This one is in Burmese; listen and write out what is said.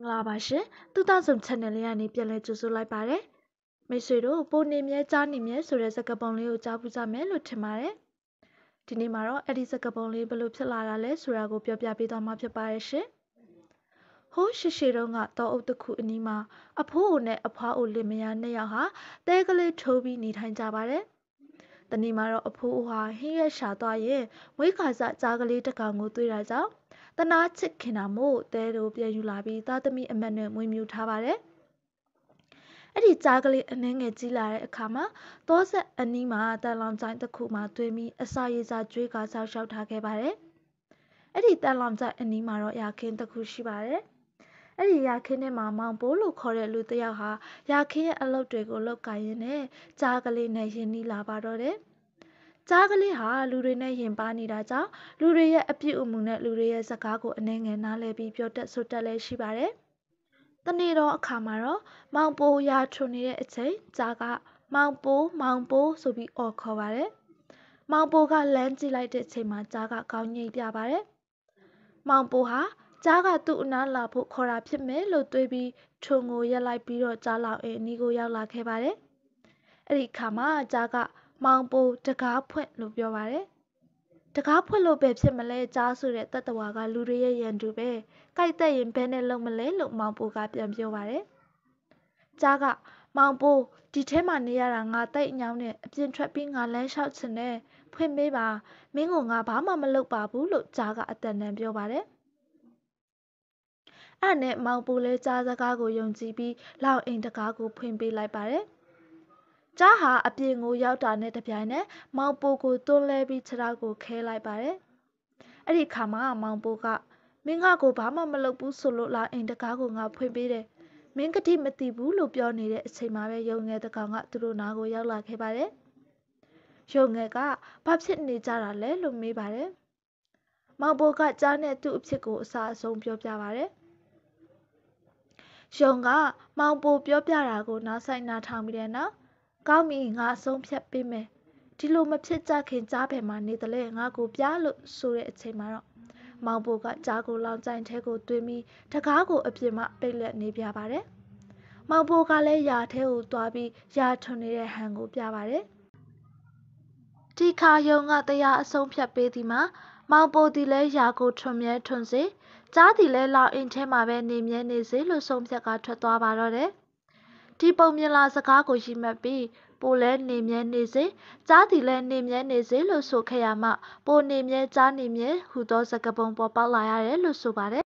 င်္ဂလာပါရှင်သူတဆုံ channel လေးကနေပြန်လည်ကြိုဆိုလိုက်ပါတယ်မိတ်ဆွေတို့ပိုနေမြဲကြားနေမြဲဆိုတဲ့စကားပုံလေးကိုကြားပူးကြမယ်လို့ထင်ပါတယ်ဒီနေ့မှာတော့အဲ့ဒီစကားပုံလေးဘယ်လိုဖြစ်လာတာလဲဆိုတာကိုပြောပြပေးသွားမှာဖြစ်ပါတယ်ရှင်ဟိုးရှိရှိတုန်းကတောအုပ်တစ်ခုအနီးမှာအဖိုးအိုနဲ့အဖွားအိုလင်မယားနှစ်ယောက်ဟာတဲကလေးထိုးပြီးနေထိုင်ကြပါတယ်တနေ့မှာတော့အဖိုးအိုဟာဟင်းရွက်ရှာသွားရင်မွေးခါစကြားကလေးတစ်ကောင်ကိုတွေ့တာကြောင့်တနာချစ်ခင်တာမို့တဲတို့ပြန်ယူလာပြီးသားသမီးအမတ်နဲ့မွေးမြူထားပါတယ်။အဲ့ဒီကြားကလေးအနှဲငယ်ကြီးလာတဲ့အခါမှာသောဆက်အနီးမှာတန်လောင်ချိုင်းတစ်ခုမှာတွင်ပြီးအစာရေစာကျွေးကာဆောက်ရှောက်ထားခဲ့ပါတယ်။အဲ့ဒီတန်လောင်ချိုင်းအနီးမှာတော့ရာခင်းတစ်ခုရှိပါတယ်။ဲ့ဒီရာခင်းထဲမှာမောင်ပိုးလို့ခေါ်တဲ့လူတစ်ယောက်ဟာရာခင်းရဲ့အလုပ်တွေကိုလုပ်ကိုင်ရင်းနဲ့ကြားကလေးနဲ့ရင်းနှီးလာပါတော့တယ်။ကြားကလေးဟာလူတွေနဲ့ယဉ်ပါနေတာကြောင့်လူတွေရဲ့အပြစ်အမှုနဲ့လူတွေရဲ့စကားကိုအနှဲငယ်နားလည်ပြီးပြောတတ်ဆိုတတ်လည်းရှိပါတယ်။တနေ့တော့အခါမှာတော့မောင်ပိုးရာထုံနေတဲ့အချိန်ကြားကမောင်ပိုးမောင်ပိုးဆိုပြီးအော်ခေါ်ပါတယ်။မောင်ပိုးကလမ်းကြည့်လိုက်တဲ့အချိန်မှာကြားကကောင်းငိတ်ပြပါတယ်။မောင်ပိုးဟာကြားကသူ့အနားလာဖို့ခေါ်တာဖြစ်မယ်လို့တွေးပြီးထုံကိုရက်လိုက်ပြီးတော့ကြားလောက်အင်းအနီးကိုရောက်လာခဲ့ပါတယ်။အဲ့ဒီခါမှာကြားကမောင်ပိုတကားဖွင့်လို့ပြောပါတယ်တကားဖွင့်လို့ပဲဖြစ်မလဲကြားဆိုတဲ့တတ္တဝါကလူတွေရဲ့ရန်သူပဲကြိုက်တဲ့ရင်ဘယ်နဲ့လုံမလဲလို့မောင်ပိုကပြန်ပြောပါတယ်ကြားကမောင်ပိုဒီထဲမှာနေရတာငါတိတ်အညောင်းနဲ့အပြင်ထွက်ပြီးငါလမ်းလျှောက်ချင်တယ်ဖွင့်ပေးပါမင်းကငါဘာမှမလုပ်ပါဘူးလို့ကြားကအတန်တန်ပြောပါတယ်အဲ့နဲ့မောင်ပိုလဲကြားစကားကိုယုံကြည်ပြီးလောက်အိမ်တကားကိုဖွင့်ပေးလိုက်ပါတယ်။ကျားဟာအပြင်ကိုရောက်တာနဲ့တပြိုင်နက်မောင်ပိုကိုတွန်းလဲပြီးခြေထောက်ကိုခဲလိုက်ပါတယ်။အဲ့ဒီခါမှာမောင်ပိုကမင်းကကိုဘာမှမလုပ်ဘူးဆိုလို့လားအိမ်တကားကိုငါဖွင့်ပေးတယ်။မင်းကတိမသိဘူးလို့ပြောနေတဲ့အချိန်မှာပဲရုံငယ်တကောင်ကသူတို့နားကိုရောက်လာခဲ့ပါတယ်။ရုံငယ်ကဘာဖြစ်နေကြတာလဲလို့မေးပါတယ်။မောင်ပိုကကြားနဲ့သူ့အဖြစ်ကိုအစာအဆုံးပြောပြပါတယ်။ရုံကမောင်ပိုပြောပြတာကိုနားဆိုင်နားထောင်ပြီးတဲ့နောက်။ကောင်းပြီငါအဆုံးဖြတ်ပေးမယ်။ဒီလိုမဖြစ်ကြခင်ကြားဘယ်မှာနေတလဲငါကိုပြလို့ဆိုတဲ့အချိန်မှာတော့မောင်ပိုကကြားကိုလောင်ကျိုင်ထဲကိုတွင်းပြီးတကားကိုအပြင်မှာပိတ်လက်နေပြပါတယ်။မောင်ပိုကလည်းယာထဲကိုသွားပြီးယာထွန်နေတဲ့ဟန်ကိုပြပါတယ်။ဒီခါယုံကတရားအဆုံးဖြတ်ပေးသည်မှာမောင်ပိုဒီလဲယာကိုထွန်မြဲထွန်စေကြားဒီလဲလောင်အင်ထဲမှာပဲနေမြဲနေစေလို့ဆုံးဖြတ်ကထွက်သွားပါတော့တယ်။ဒီပုံမြင်လာစကားကိုရည်မှတ်ပြီးပိုလဲနေမြဲနေစေကြားသည်လဲနေမြဲနေစေလို့ဆိုခဲ့ရမှပိုနေမြဲကြားနေမြဲဟူသောစကားပုံပေါ်ပေါက်လာရတယ်လို့ဆိုပါတယ်